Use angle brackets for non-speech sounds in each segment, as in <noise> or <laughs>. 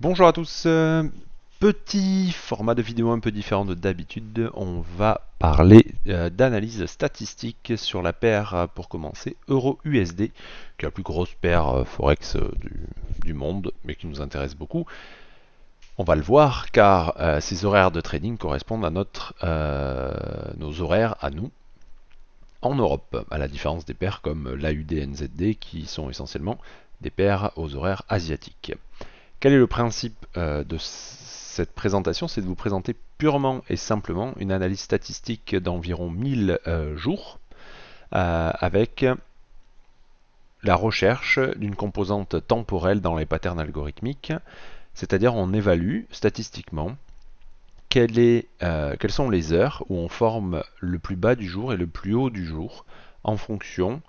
Bonjour à tous, euh, petit format de vidéo un peu différent de d'habitude, on va parler euh, d'analyse statistique sur la paire euh, pour commencer Euro-USD, qui est la plus grosse paire Forex du, monde, mais qui nous intéresse beaucoup. On va le voir car ces horaires de trading correspondent à nos horaires à nous en Europe, à la différence des paires comme l'AUD qui sont essentiellement des paires aux horaires asiatiques. Quel est le principe euh, de cette présentation C'est de vous présenter purement et simplement une analyse statistique d'environ 1000 euh, jours euh, avec la recherche d'une composante temporelle dans les patterns algorithmiques, c'est-à-dire on évalue statistiquement quelles sont les heures où on forme le plus bas du jour et le plus haut du jour en fonction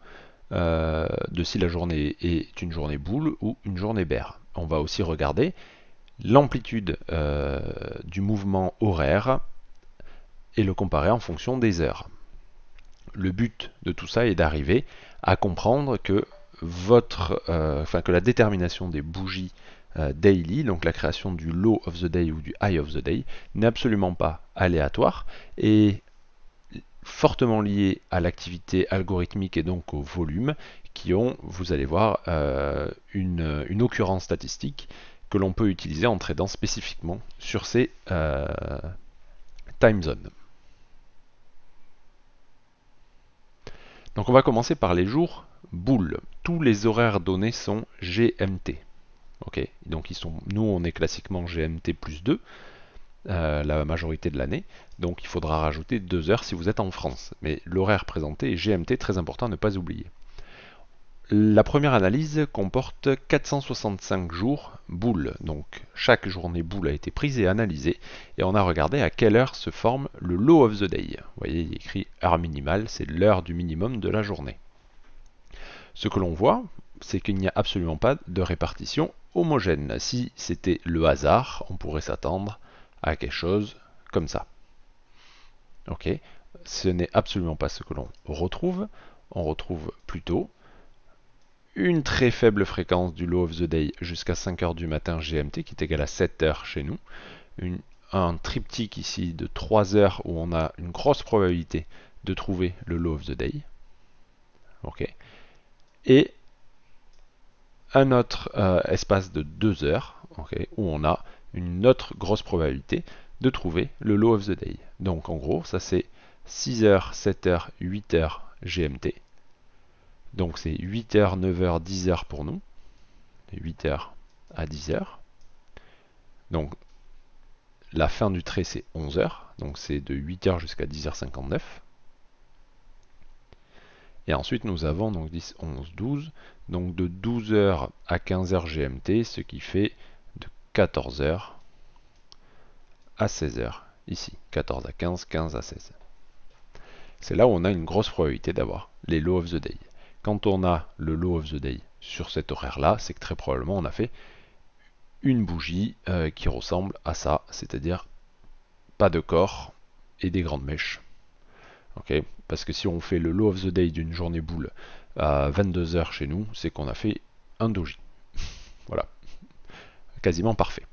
de si la journée est une journée boule ou une journée bear on va aussi regarder l'amplitude euh, du mouvement horaire et le comparer en fonction des heures. Le but de tout ça est d'arriver à comprendre que votre, euh, enfin que la détermination des bougies euh, daily, donc la création du low of the day ou du high of the day, n'est absolument pas aléatoire et fortement liée à l'activité algorithmique et donc au volume qui ont, vous allez voir, euh, une, occurrence statistique que l'on peut utiliser en tradant spécifiquement sur ces euh, time zones. Donc on va commencer par les jours boules. Tous les horaires donnés sont GMT. Ok, donc ils sont, nous on est classiquement GMT plus 2, euh, la majorité de l'année, donc il faudra rajouter 2 heures si vous êtes en France. Mais l'horaire présenté est GMT, très important à ne pas oublier. La première analyse comporte 465 jours boules, Donc chaque journée boule a été prise et analysée et on a regardé à quelle heure se forme le low of the day. Vous voyez, il écrit heure minimale, c'est l'heure du minimum de la journée. Ce que l'on voit, c'est qu'il n'y a absolument pas de répartition homogène. Si c'était le hasard, on pourrait s'attendre à quelque chose comme ça. Ok, ce n'est absolument pas ce que l'on retrouve. On retrouve plutôt une très faible fréquence du low of the day jusqu'à 5h du matin GMT qui est égal à 7h chez nous. un triptyque ici de 3 h où on a une grosse probabilité de trouver le low of the day. ok Et un autre euh, espace de 2 h où on a une autre grosse probabilité de trouver le low of the day. Donc en gros, ça c'est 6h, 7h, 8h GMT donc c'est 8h, 9h, 10h pour nous. 8h à 10h. Donc la fin du trait c'est 11h. Donc c'est de 8h jusqu'à 10h59. Et ensuite nous avons donc 10, 11, 12. Donc de 12h à 15h GMT, ce qui fait de 14h à 16h. Ici, 14 à 15, 15 à 16. C'est là où on a une grosse probabilité d'avoir les low of the day. Quand on a le low of the day sur cet horaire-là, c'est que très probablement on a fait une bougie euh, qui ressemble à ça, c'est-à-dire pas de corps et des grandes mèches. ok Parce que si on fait le low of the day d'une journée boule à 22h chez nous, c'est qu'on a fait un doji. <laughs> voilà. Quasiment parfait.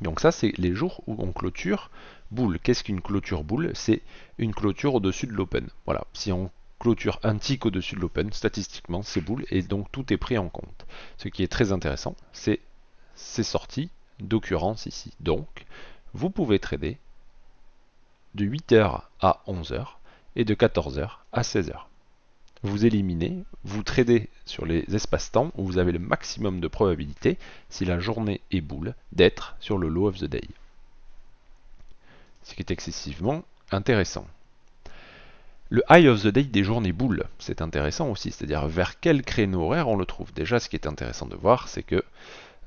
Donc ça, c'est les jours où on clôture boule. Qu'est-ce qu'une clôture boule C'est une clôture au-dessus de l'open. Voilà. Si on clôture un au-dessus de l'open, statistiquement, c'est boule, et donc tout est pris en compte. Ce qui est très intéressant, c'est ces sorties d'occurrence ici. Donc, vous pouvez trader de 8h à 11h et de 14h à 16h. Vous éliminez, vous tradez sur les espaces-temps où vous avez le maximum de probabilité, si la journée est boule, d'être sur le low of the day. Ce qui est excessivement intéressant. Le high of the day des journées boules, c'est intéressant aussi, c'est-à-dire vers quel créneau horaire on le trouve. Déjà, ce qui est intéressant de voir, c'est que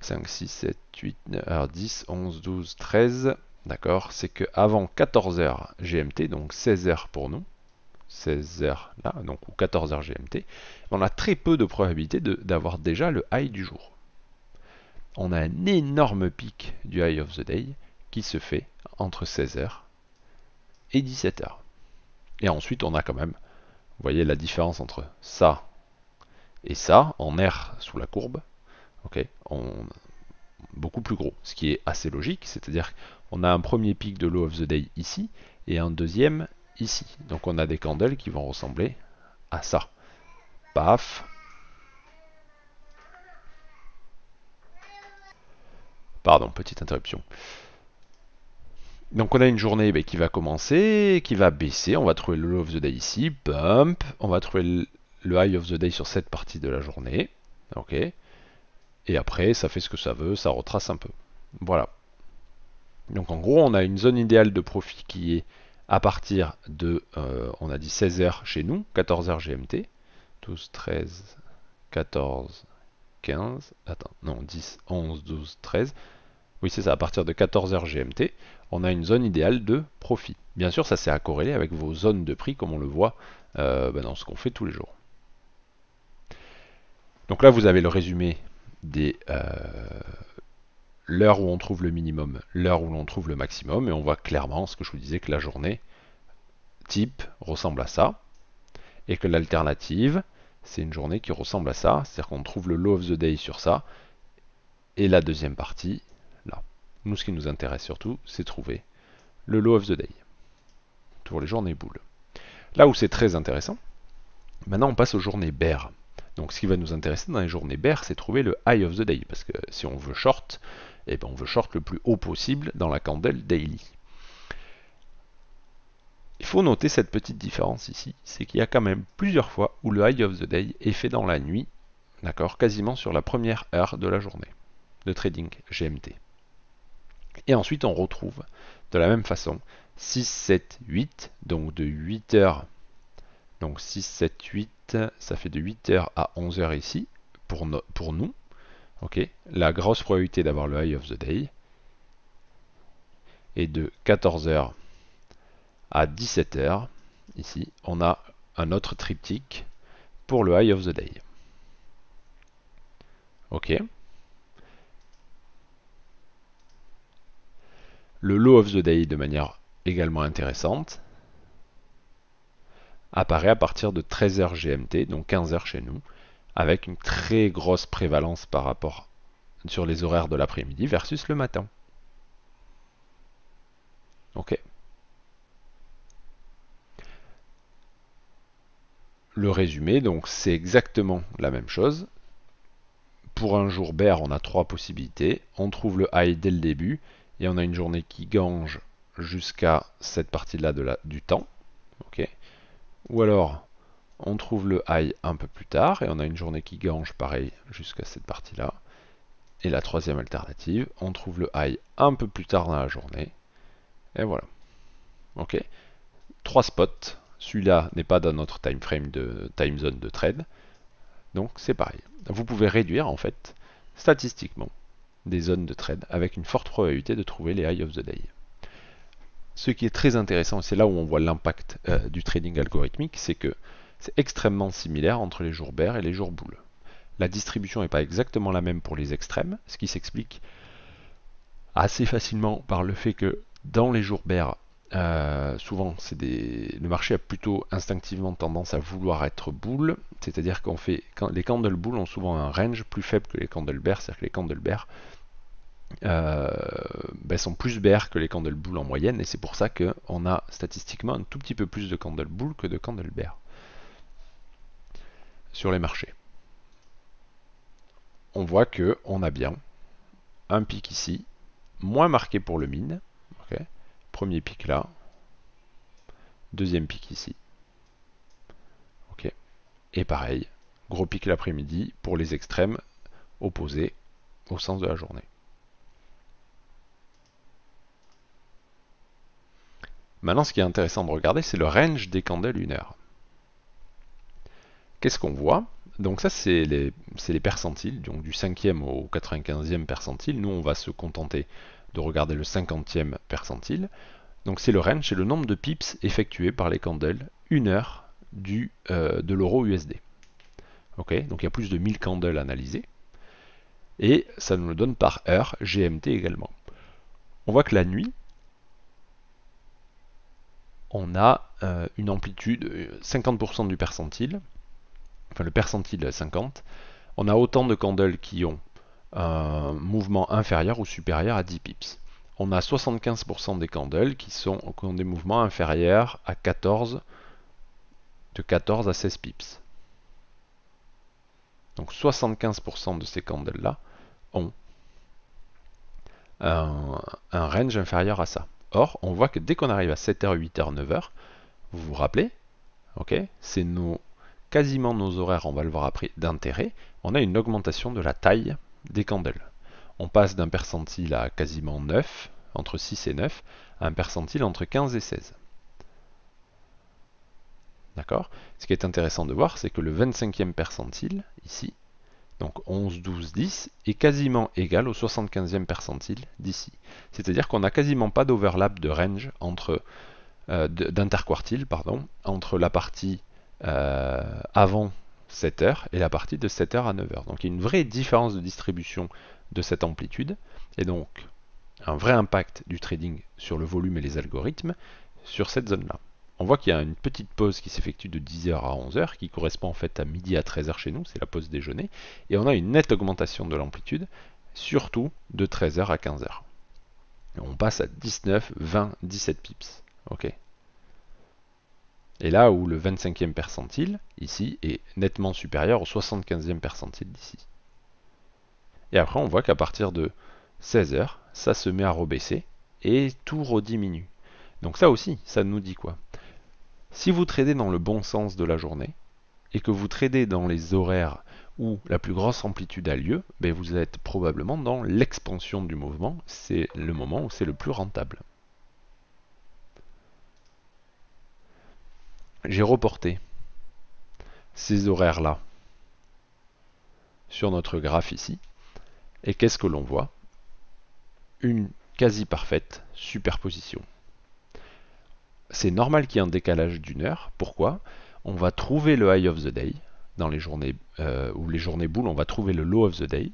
5, 6, 7, 8, 9, 10, 11, 12, 13, d'accord, c'est que avant 14h GMT, donc 16h pour nous, 16h là, donc ou 14h GMT, on a très peu de probabilité d'avoir déjà le high du jour. On a un énorme pic du high of the day qui se fait entre 16h et 17h. Et ensuite, on a quand même, vous voyez la différence entre ça et ça, en R sous la courbe, ok, on, beaucoup plus gros, ce qui est assez logique, c'est-à-dire qu'on a un premier pic de low of the day ici, et un deuxième ici. Donc on a des candles qui vont ressembler à ça. Paf Pardon, petite interruption. Donc on a une journée ben, qui va commencer, qui va baisser, on va trouver le low of the day ici, bump, on va trouver le high of the day sur cette partie de la journée, ok, et après ça fait ce que ça veut, ça retrace un peu, voilà. Donc en gros on a une zone idéale de profit qui est à partir de, euh, on a dit 16h chez nous, 14h GMT, 12, 13, 14, 15, attends, non, 10, 11, 12, 13, oui, c'est ça, à partir de 14h GMT on a une zone idéale de profit. Bien sûr, ça c'est à corréler avec vos zones de prix, comme on le voit euh, ben, dans ce qu'on fait tous les jours. Donc là, vous avez le résumé des euh, l'heure où on trouve le minimum, l'heure où l'on trouve le maximum, et on voit clairement ce que je vous disais que la journée type ressemble à ça, et que l'alternative, c'est une journée qui ressemble à ça, c'est-à-dire qu'on trouve le low of the day sur ça, et la deuxième partie, nous, ce qui nous intéresse surtout, c'est trouver le low of the day pour les journées boules. Là où c'est très intéressant, maintenant on passe aux journées bear. Donc ce qui va nous intéresser dans les journées bear, c'est trouver le high of the day, parce que si on veut short, eh ben on veut short le plus haut possible dans la candle daily. Il faut noter cette petite différence ici, c'est qu'il y a quand même plusieurs fois où le high of the day est fait dans la nuit, d'accord, quasiment sur la première heure de la journée de trading GMT. Et ensuite, on retrouve de la même façon 6, 7, 8, donc de 8 heures. Donc 6, 7, 8, ça fait de 8 heures à 11 heures ici, pour, pour nous. ok La grosse probabilité d'avoir le high of the day est de 14h à 17h. Ici, on a un autre triptyque pour le high of the day. OK. le low of the Day de manière également intéressante apparaît à partir de 13h GMT, donc 15h chez nous, avec une très grosse prévalence par rapport sur les horaires de l'après-midi versus le matin. Ok. Le résumé, donc c'est exactement la même chose. Pour un jour bear, on a trois possibilités. On trouve le high dès le début et on a une journée qui gange jusqu'à cette partie-là du temps. ok Ou alors, on trouve le high un peu plus tard, et on a une journée qui gange, pareil, jusqu'à cette partie-là. Et la troisième alternative, on trouve le high un peu plus tard dans la journée. Et voilà. Ok Trois spots. Celui-là n'est pas dans notre time frame de time zone de trade. Donc c'est pareil. Vous pouvez réduire en fait statistiquement des zones de trade avec une forte probabilité de trouver les high of the day. Ce qui est très intéressant, c'est là où on voit l'impact euh, du trading algorithmique, c'est que c'est extrêmement similaire entre les jours bears et les jours boules. La distribution n'est pas exactement la même pour les extrêmes, ce qui s'explique assez facilement par le fait que dans les jours bears, euh, souvent des... le marché a plutôt instinctivement tendance à vouloir être boule, c'est-à-dire qu'on fait les candle boules ont souvent un range plus faible que les candle bears, c'est-à-dire que les candle bears euh, ben, sont plus bears que les candle en moyenne et c'est pour ça qu'on a statistiquement un tout petit peu plus de candle que de candle sur les marchés. On voit que on a bien un pic ici, moins marqué pour le mine. Premier pic là, deuxième pic ici. Et pareil, gros pic l'après-midi pour les extrêmes opposés au sens de la journée. Maintenant, ce qui est intéressant de regarder, c'est le range des candles une heure. Qu'est-ce qu'on voit Donc ça, c'est les, percentiles, donc du 5e au 95e percentile. Nous, on va se contenter de regarder le 50e percentile. Donc c'est le range, c'est le nombre de pips effectués par les candles une heure du, euh, de l'euro USD. Ok donc il y a plus de 1000 candles analysés. Et ça nous le donne par heure, GMT également. On voit que la nuit, on a euh, une amplitude 50% euh, du percentile, enfin le percentile 50, on a autant de candles qui ont un mouvement inférieur ou supérieur à 10 pips. On a 75% des candles qui, sont, ont des mouvements inférieurs à 14, de 14 à 16 pips. Donc 75% de ces candles-là ont un range inférieur à ça. Or, on voit que dès qu'on arrive à 7h, 8h, 9h, vous vous rappelez, ok, c'est nos quasiment nos horaires, on va le voir après, d'intérêt, on a une augmentation de la taille des candles. On passe d'un percentile à quasiment 9, entre 6 et 9, à un percentile entre 15 et 16. D'accord Ce qui est intéressant de voir, c'est que le 25e percentile, ici, donc 11, 12, 10, est quasiment égal au 75e percentile d'ici. C'est-à-dire qu'on n'a quasiment pas d'overlap de range entre euh, d'interquartile pardon, entre la partie euh, avant 7h et la partie de 7h à 9h. Donc il y a une vraie différence de distribution de cette amplitude et donc un vrai impact du trading sur le volume et les algorithmes sur cette zone-là on voit qu'il y a une petite pause qui s'effectue de 10h à 11h, qui correspond en fait à midi à 13h chez nous, c'est la pause déjeuner, et on a une nette augmentation de l'amplitude, surtout de 13h à 15h. on passe à 19, 20, 17 pips. et là où le 25e percentile, ici, est nettement supérieur au 75e percentile d'ici. Et après, on voit qu'à partir de 16h, ça se met à rebaisser et tout rediminue. Donc ça aussi, ça nous dit quoi si vous tradez dans le bon sens de la journée et que vous tradez dans les horaires où la plus grosse amplitude a lieu, ben vous êtes probablement dans l'expansion du mouvement. C'est le moment où c'est le plus rentable. J'ai reporté ces horaires-là sur notre graphe ici. Et qu'est-ce que l'on voit Une quasi parfaite superposition c'est normal qu'il y ait un décalage d'une heure. Pourquoi On va trouver le high of the day dans les journées euh, ou les journées boules, on va trouver le low of the day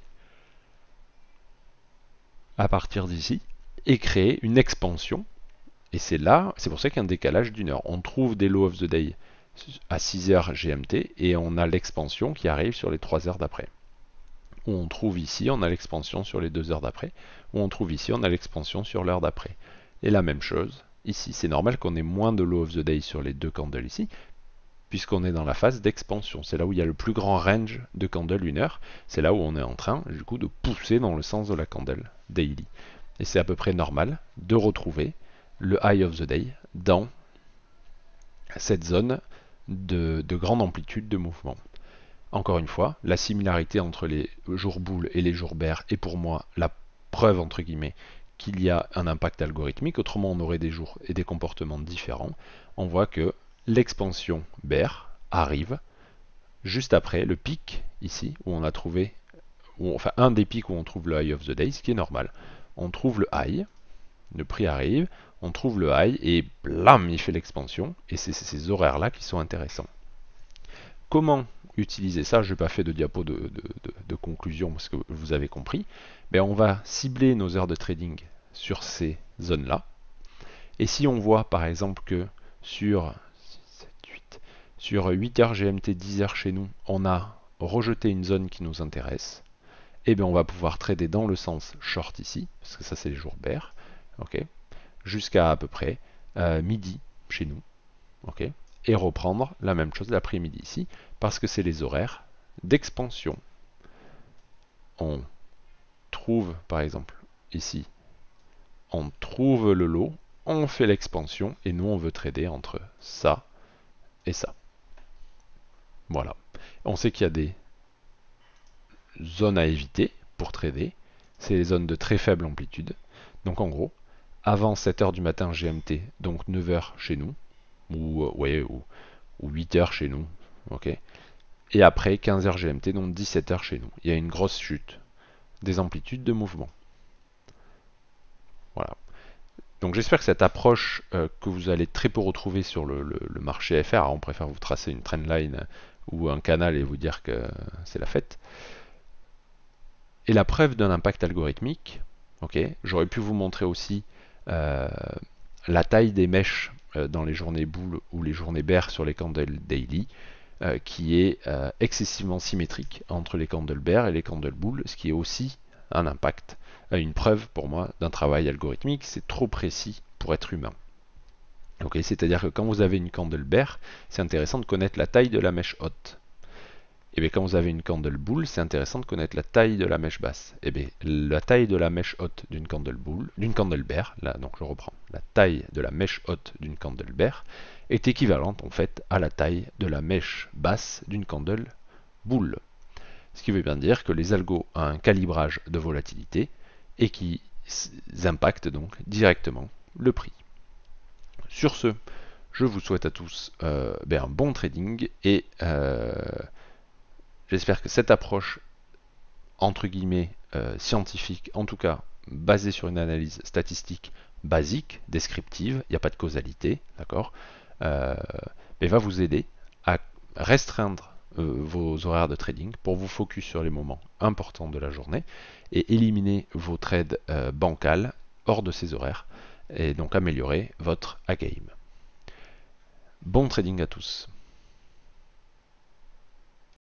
à partir d'ici et créer une expansion. Et c'est là, c'est pour ça qu'il y a un décalage d'une heure. On trouve des low of the day à 6h GMT et on a l'expansion qui arrive sur les 3 heures d'après. on trouve ici, on a l'expansion sur les 2 heures d'après. Où on trouve ici, on a l'expansion sur l'heure d'après. Et la même chose ici. C'est normal qu'on ait moins de low of the Day sur les deux candles ici, puisqu'on est dans la phase d'expansion. C'est là où il y a le plus grand range de candle une heure. C'est là où on est en train, du coup, de pousser dans le sens de la candle daily. Et c'est à peu près normal de retrouver le high of the day dans cette zone de, grande amplitude de mouvement. Encore une fois, la similarité entre les jours boules et les jours bears est pour moi la preuve, entre guillemets, qu'il y a un impact algorithmique, autrement on aurait des jours et des comportements différents, on voit que l'expansion bear arrive juste après le pic ici où on a trouvé, enfin un des pics où on trouve le high of the day, ce qui est normal. On trouve le high, le prix arrive, on trouve le high et blam, il fait l'expansion et c'est ces horaires là qui sont intéressants. Comment utiliser ça, je n'ai pas fait de diapo de, conclusion parce que vous avez compris, Mais on va cibler nos heures de trading sur ces zones-là. Et si on voit par exemple que sur 8, sur heures GMT, 10 h chez nous, on a rejeté une zone qui nous intéresse, et eh bien on va pouvoir trader dans le sens short ici, parce que ça c'est les jours bear, ok, jusqu'à à peu près euh, midi chez nous, ok, et reprendre la même chose l'après-midi ici, parce que c'est les horaires d'expansion. On trouve, par exemple, ici, on trouve le lot, on fait l'expansion, et nous, on veut trader entre ça et ça. Voilà. On sait qu'il y a des zones à éviter pour trader. C'est les zones de très faible amplitude. Donc en gros, avant 7h du matin GMT, donc 9h chez nous, euh, ou, ou, 8 heures chez nous. ok et après 15h GMT, donc 17 heures chez nous. Il y a une grosse chute des amplitudes de mouvement. Voilà. Donc j'espère que cette approche euh, que vous allez très peu retrouver sur le, marché FR, on préfère vous tracer une trendline ou un canal et vous dire que c'est la fête, Et la preuve d'un impact algorithmique. ok. J'aurais pu vous montrer aussi euh, la taille des mèches euh, dans les journées boules ou les journées bear sur les candles daily, euh, qui est euh, excessivement symétrique entre les candles bear et les candles boules, ce qui est aussi un impact, une preuve pour moi d'un travail algorithmique, c'est trop précis pour être humain. C'est-à-dire que quand vous avez une candle bear, c'est intéressant de connaître la taille de la mèche haute. Et eh bien quand vous avez une candle boule, c'est intéressant de connaître la taille de la mèche basse. Et eh bien la taille de la mèche haute d'une candle boule, d'une candle bear, là donc je reprends, la taille de la mèche haute d'une candle bear est équivalente en fait à la taille de la mèche basse d'une candle boule. Ce qui veut bien dire que les algos ont un calibrage de volatilité et qui impactent donc directement le prix. Sur ce, je vous souhaite à tous euh, ben, un bon trading et euh, J'espère que cette approche, entre guillemets, euh, scientifique, en tout cas basée sur une analyse statistique basique, descriptive, il n'y a pas de causalité, d'accord euh, Mais va vous aider à restreindre euh, vos horaires de trading pour vous focus sur les moments importants de la journée et éliminer vos trades bancals hors de ces horaires et donc améliorer votre A-game. Bon trading à tous